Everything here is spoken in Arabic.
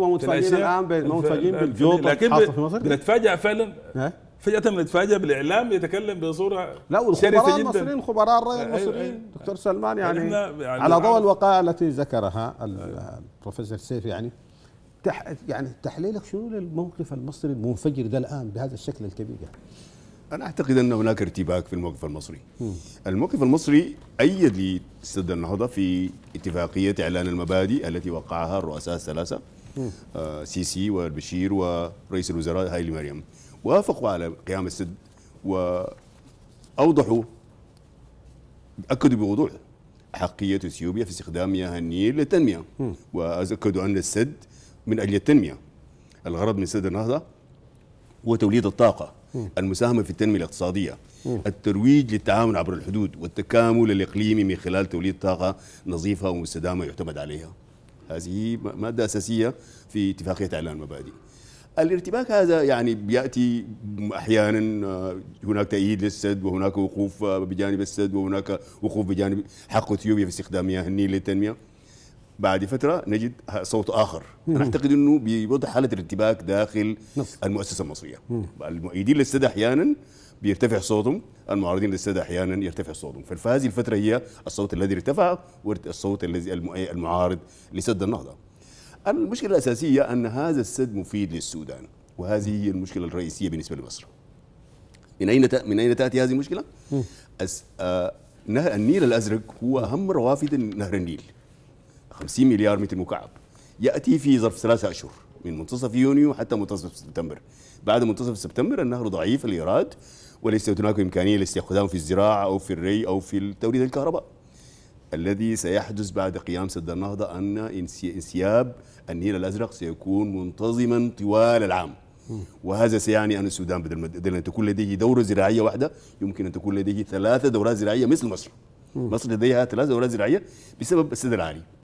متفاجئين الان متفاجئين بالجوب لكن في مصر بنتفاجئ فعلا فجأة بنتفاجئ بالإعلام يتكلم بصورة لا والخبراء المصريين خبراء الرأي المصريين دكتور سلمان يعني, يعني على ضوء الوقائع التي ذكرها البروفيسور سيف يعني تح يعني تحليلك شنو للموقف المصري المنفجر ده الآن بهذا الشكل الكبير يعني أنا أعتقد أن هناك ارتباك في الموقف المصري م. الموقف المصري أيد لسد النهضة في اتفاقية إعلان المبادئ التي وقعها الرؤساء الثلاثة آه سيسي والبشير ورئيس الوزراء هايلي مريم وافقوا على قيام السد وأوضحوا أكدوا بوضوح حقية اثيوبيا في استخدام مياه النيل للتنمية وأكدوا أن السد من أجل التنمية الغرض من سد النهضة هو توليد الطاقة المساهمة في التنمية الاقتصادية الترويج للتعاون عبر الحدود والتكامل الإقليمي من خلال توليد طاقة نظيفة ومستدامة يعتمد عليها هذه مادة أساسية في اتفاقية إعلان المبادئ الارتباك هذا يعني بياتي احيانا آه، هناك تأييد للسد وهناك وقوف آه، بجانب السد وهناك وقوف بجانب حق اثيوبيا في استخدام مياه النيل للتنميه بعد فتره نجد صوت اخر مم. انا اعتقد انه بيوضح حاله الارتباك داخل نص. نعم. المؤسسه المصريه مم. المؤيدين للسد احيانا بيرتفع صوتهم المعارضين للسد احيانا يرتفع صوتهم فهذه الفتره هي الصوت الذي ارتفع والصوت الذي المعارض لسد النهضه المشكله الاساسيه ان هذا السد مفيد للسودان وهذه هي المشكله الرئيسيه بالنسبه لمصر من اين من اين تاتي هذه المشكله؟ أس... آ... آه، النيل الازرق هو اهم روافد نهر النيل 50 مليار متر مكعب ياتي في ظرف ثلاثه اشهر من منتصف يونيو حتى منتصف سبتمبر بعد منتصف سبتمبر النهر ضعيف الايراد وليس هناك امكانيه لاستخدامه في الزراعه او في الري او في توريد الكهرباء الذي سيحدث بعد قيام سد النهضه ان انسياب النيل الازرق سيكون منتظما طوال العام وهذا سيعني ان السودان بدل ان تكون لديه دوره زراعيه واحده يمكن ان تكون لديه ثلاثه دورات زراعيه مثل مصر مصر لديها ثلاث دورات زراعيه بسبب السد العالي